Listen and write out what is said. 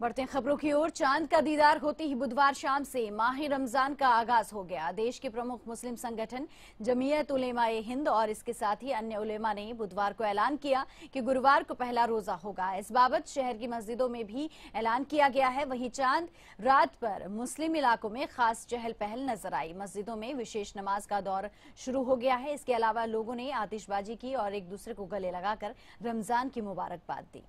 बढ़ते हैं खबरों की ओर चांद का दीदार होते ही बुधवार शाम से माह रमजान का आगाज हो गया देश के प्रमुख मुस्लिम संगठन जमीयत उलेमा ए हिंद और इसके साथ ही अन्य उलेमा ने बुधवार को ऐलान किया कि गुरुवार को पहला रोजा होगा इस बाबत शहर की मस्जिदों में भी ऐलान किया गया है वहीं चांद रात पर मुस्लिम इलाकों में खास चहल पहल नजर आई मस्जिदों में विशेष नमाज का दौर शुरू हो गया है इसके अलावा लोगों ने आतिशबाजी की और एक दूसरे को गले लगाकर रमजान की मुबारकबाद दी